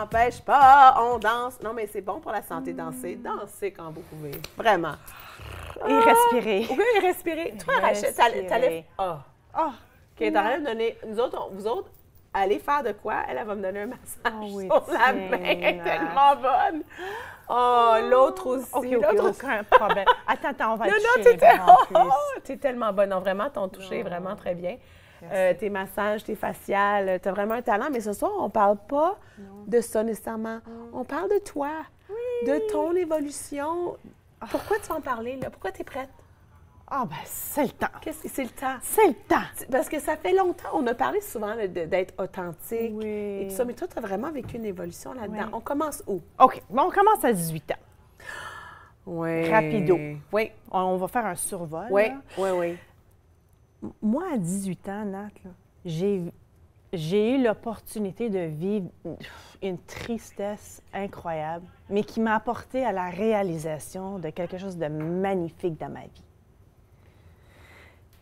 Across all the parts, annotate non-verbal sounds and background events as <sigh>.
n'empêche pas, on danse. Non, mais c'est bon pour la santé, danser. Dansez quand vous pouvez. Vraiment. Et ah! respirer. Oui, et respirer. Toi, Rachel, t'allais. Ah! Ah! Qui est en train Nous autres, vous autres, allez faire de quoi? Elle, va me donner un <laughs> massage oh, oui, sur la main. Elle est tellement bonne. Oh, l'autre ah. aussi. OK, l'autre aucun problème. Attends, attends, on va <laughs> non, toucher. Non, non, <laughs> t'es tellement bonne. Non, vraiment, ton toucher est vraiment très bien. Euh, tes massages, tes faciales. Euh, tu as vraiment un talent. Mais ce soir, on parle pas de ça nécessairement. Mm. On parle de toi, de ton évolution. Pourquoi tu vas en parler? Là? Pourquoi tu es prête? Ah, ben, c'est le temps. C'est -ce, le temps. C'est le temps. Parce que ça fait longtemps. On a parlé souvent d'être authentique oui. et tout ça. Mais toi, tu as vraiment vécu une évolution là-dedans. On commence où? OK. Bon, on commence à 18 ans. Oui. Rapido. Oui. On, va faire un survol. Oui, oui, oui moi, à 18 ans, Nat, j'ai eu l'opportunité de vivre une tristesse incroyable, mais qui m'a apporté à la réalisation de quelque chose de magnifique dans ma vie.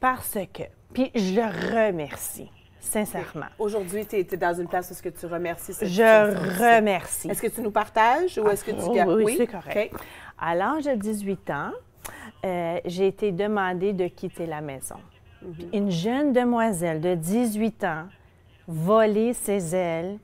Parce que, puis je remercie, sincèrement. Aujourd'hui, tu es, dans une place où -ce que tu remercies Je remercie. Est-ce que tu nous partages ou est-ce que tu ah, gardes? oui, c'est correct. À l'âge de 18 ans, euh, j'ai été demandée de quitter la maison. Mhm. Une jeune demoiselle de 18 ans volait ses ailes.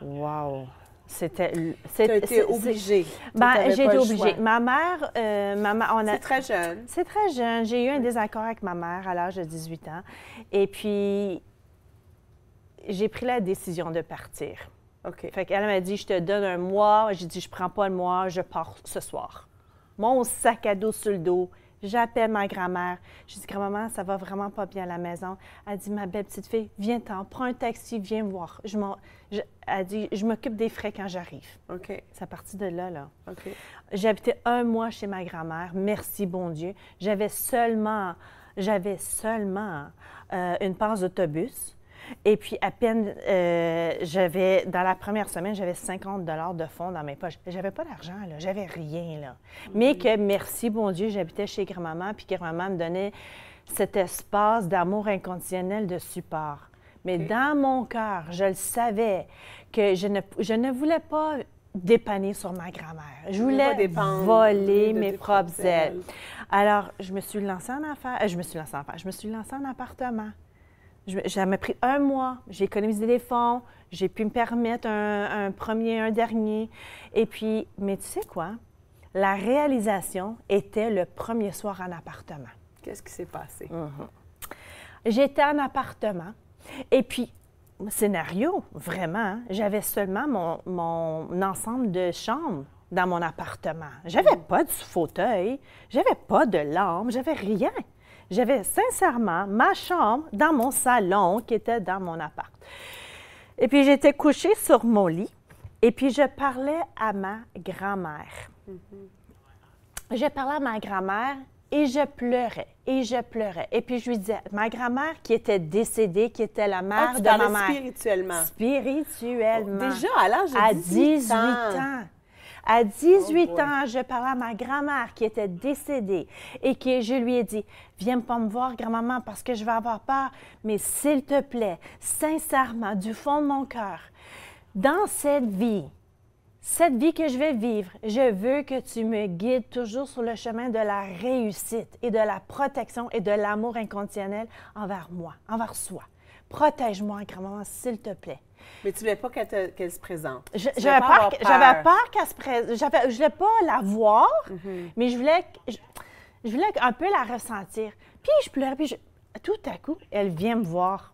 Wow! C'était. C'était obligée. Ben, j'ai été obligée. Ma mère, euh, maman, on a. C'est très jeune. C'est très jeune. J'ai eu un désaccord avec ma mère à l'âge de 18 ans. Et puis, j'ai pris la décision de partir. OK. Fait qu'elle m'a dit Je te donne un mois. J'ai dit Je prends pas le mois, je pars ce soir. Mon sac à dos sur le dos, J'appelle ma grand-mère. Je dis, grand-maman, ça va vraiment pas bien à la maison. Elle dit, ma belle petite fille, viens-t'en, prends un taxi, viens voir. Je elle dit, je m'occupe des frais quand j'arrive. OK. C'est à partir de là, là. OK. J'habitais un mois chez ma grand-mère. Merci, bon Dieu. J'avais seulement, j'avais seulement euh, une passe d'autobus et puis, à peine, euh, dans la première semaine, j'avais 50 de fonds dans mes poches. J'avais pas d'argent, là. J'avais rien, là. Mais que, merci, bon Dieu, j'habitais chez grand-maman, puis grand-maman me donnait cet espace d'amour inconditionnel, de support. Mais dans mon cœur, je le savais que je ne, voulais pas dépanner sur ma grand-mère. Je voulais voler mes propres ailes. Alors, je me suis lancée en affaires. Euh, je me suis lancée en affaires. Je me suis lancée en appartement ça m'a pris un mois. J'ai économisé des fonds. J'ai pu me permettre un, premier, un dernier. Et puis, mais tu sais quoi? La réalisation était le premier soir en appartement. Qu'est-ce qui s'est passé? Mm-hmm. J'étais en appartement. Et puis, scénario, vraiment, hein, j'avais seulement mon, ensemble de chambres dans mon appartement. J'avais mm. pas de fauteuil, j'avais pas de lampe, j'avais rien. J'avais sincèrement ma chambre dans mon salon qui était dans mon appart. Et puis j'étais couchée sur mon lit et puis je parlais à ma grand-mère. Mm-hmm. Je parlais à ma grand-mère et je pleurais et je pleurais. Et puis je lui disais, ma grand-mère qui était décédée, qui était la mère ah, de ma mère. Spirituellement. Spirituellement. Déjà à l'âge de 18 18 ans. À 18 ans, je parlais à ma grand-mère qui était décédée et qui, je lui ai dit, viens pas me voir, grand-maman, parce que je vais avoir peur, mais s'il te plaît, sincèrement, du fond de mon cœur, dans cette vie, cette vie que je vais vivre, je veux que tu me guides toujours sur le chemin de la réussite et de la protection et de l'amour inconditionnel envers moi, envers soi. Protège-moi, grand-maman, s'il te plaît. Mais tu voulais pas qu'elle, se présente. Je, j'avais, peur, peur. qu'elle se présente. Je voulais pas la voir, mm-hmm. mais je voulais, je, voulais un peu la ressentir. Puis je pleurais, puis tout à coup, elle vient me voir.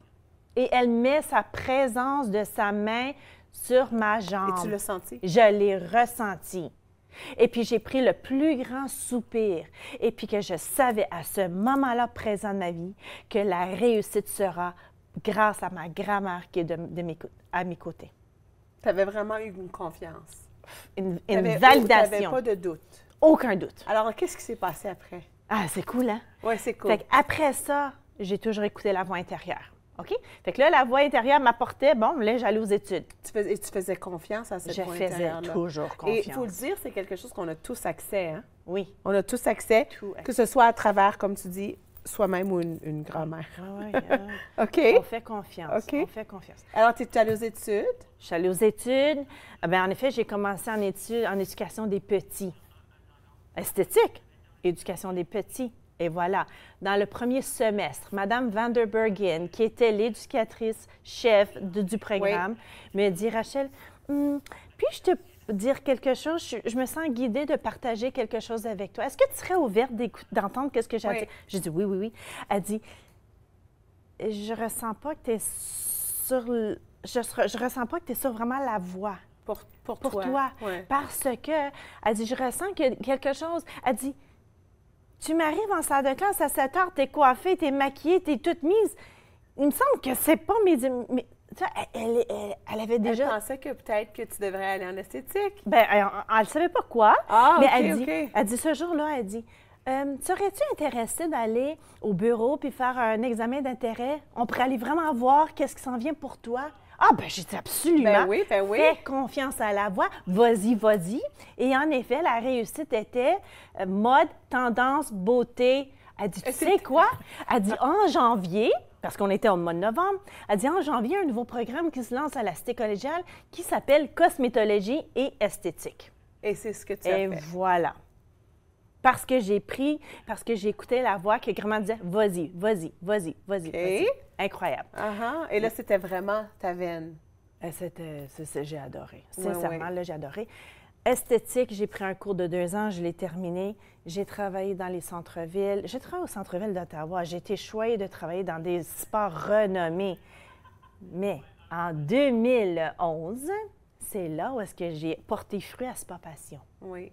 Et elle met sa présence de sa main sur ma jambe. Et tu l'as senti? Je l'ai ressenti. Et puis j'ai pris le plus grand soupir. Et puis que je savais à ce moment-là présent de ma vie que la réussite sera grâce à ma grand-mère qui est de, mes, à mes côtés. Tu avais vraiment eu une confiance. Une, une validation. Tu pas de doute. Aucun doute. Alors, qu'est-ce qui s'est passé après? Ah, c'est cool, hein? Oui, c'est cool. Fait après ça, j'ai toujours écouté la voix intérieure. OK? Fait que là, la voix intérieure m'apportait, bon, là, j'allais aux études. Tu et tu faisais confiance à cette voix intérieure Je faisais toujours confiance. Et il faut le dire, c'est quelque chose qu'on a tous accès, hein? Oui. On a tous accès, que ce soit à travers, comme tu dis, soi-même ou une, grand-mère. Ah <laughs> ah. OK. On fait confiance. OK. fait confiance. Alors, tu es allée aux études? Je suis allée aux études. Ah ben, en effet, j'ai commencé en en éducation des petits. Esthétique, éducation des petits. Et voilà, dans le premier semestre, Madame Vanderbergen, qui était l'éducatrice chef du programme, me dit Rachel, hum, puis je te dire quelque chose. Je, me sens guidée de partager quelque chose avec toi. Est-ce que tu serais ouverte d'entendre qu'est-ce que j'ai dit? J'ai dit oui, oui, oui. Elle dit, je ressens pas que tu es sur... Je, je ressens pas que tu es sur vraiment la voie. Pour, pour, toi. Parce que, elle dit, je ressens que quelque chose. Elle dit, tu m'arrives en salle de classe à 7 heures, es coiffée, tu es maquillée, tu es toute mise. Il me semble que c'est pas mes elle, avait déjà. Elle pensait que peut-être que tu devrais aller en esthétique. Ben, elle ne savait pas quoi. Ah, mais elle dit, elle dit ce jour-là, elle dit euh, Serais-tu intéressée d'aller au bureau puis faire un examen d'intérêt On pourrait aller vraiment voir qu'est-ce qui s'en vient pour toi. Ah, ben j'ai dit absolument. Ben oui, ben oui. Fais confiance à la voix. Vas-y, vas-y. Et en effet, la réussite était euh, mode, tendance, beauté. Elle dit, tu sais quoi? Elle dit, ah. en janvier, parce qu'on était au mois de novembre, a dit en janvier un nouveau programme qui se lance à la Cité collégiale qui s'appelle Cosmétologie et esthétique. Et c'est ce que tu as fait. Et voilà. Parce que j'ai pris, parce que j'ai écouté la voix que grand-mère disait vas-y, vas-y, vas-y, vas-y. vas-y. Incroyable. Uh-huh. Et là, c'était vraiment ta veine. Euh, c'était, j'ai adoré. Sincèrement, là, j'ai adoré esthétique, j'ai pris un cours de deux ans, je l'ai terminé. J'ai travaillé dans les centres-villes. J'ai travaillé au centre-ville d'Ottawa. J'ai été choyée de travailler dans des sports renommés. Mais en 2011, c'est là où est-ce que j'ai porté fruit à Spa Passion. Oui.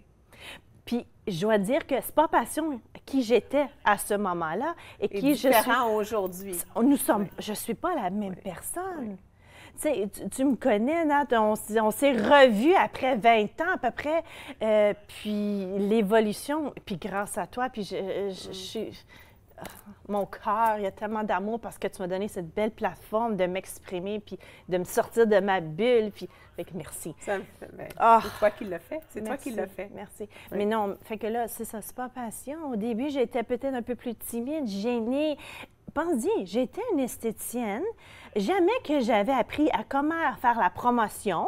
Puis, je dois dire que Spa Passion, qui j'étais à ce moment-là et qui je suis... aujourd'hui. Nous sommes... Je ne suis pas la même personne tu, tu me connais, on, s'est revus après 20 ans à peu près, euh, puis l'évolution, puis grâce à toi, puis je, suis ah, mon cœur, il y a tellement d'amour parce que tu m'as donné cette belle plateforme de m'exprimer, puis de me sortir de ma bulle, puis... Fait que merci. Ça me fait ben, ah! C'est toi qui l'as fait. C'est toi qui l'as fait. Merci. Mais non, fait que là, c'est ça, c'est pas passion. Au début, j'étais peut-être un peu plus timide, gênée, pense j'étais une esthéticienne. Jamais que j'avais appris à comment faire la promotion,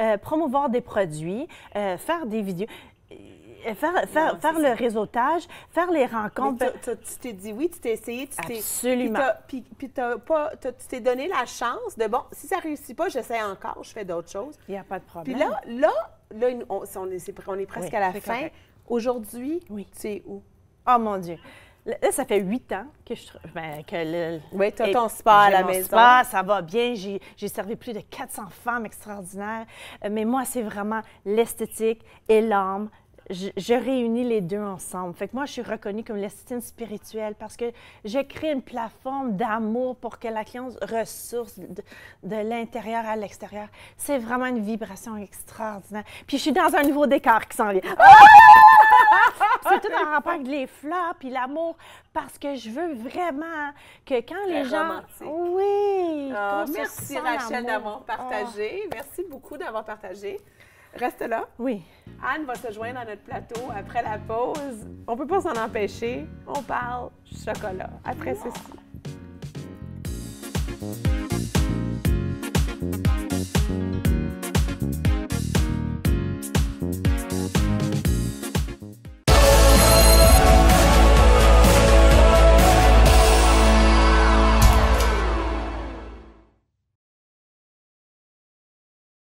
euh, promouvoir des produits, euh, faire des vidéos. Euh, faire, le réseautage, faire les rencontres. tu t'es dit oui, tu t'es essayé, tu t'es. Absolument. Puis, pas, tu t'es donné la chance de, bon, si ça ne réussit pas, j'essaie encore, je fais d'autres choses. Il n'y a pas de problème. Puis là, là, on, on, est, on est presque à la fin. Aujourd'hui, tu es où? Oh mon Dieu. Là, ça fait huit ans que je ben, que Oui, tu ton spa à la maison. Spa, ça va bien. J'ai servi plus de 400 femmes extraordinaires. Euh, mais moi, c'est vraiment l'esthétique et l'âme. Je, réunis les deux ensemble. Fait que moi, je suis reconnue comme l'esthétique spirituelle parce que j'ai créé une plateforme d'amour pour que la cliente ressource de, l'intérieur à l'extérieur. C'est vraiment une vibration extraordinaire. Puis je suis dans un nouveau décor qui s'en vient. Ah! c'est tout en rapport avec les fleurs et l'amour parce que je veux vraiment que quand les gens. Oui! Ah, merci Rachel d'avoir partagé. Ah. Merci beaucoup d'avoir partagé. Reste là. Oui. Anne va se joindre à notre plateau après la pause. On peut pas s'en empêcher. On parle chocolat après ah. ceci.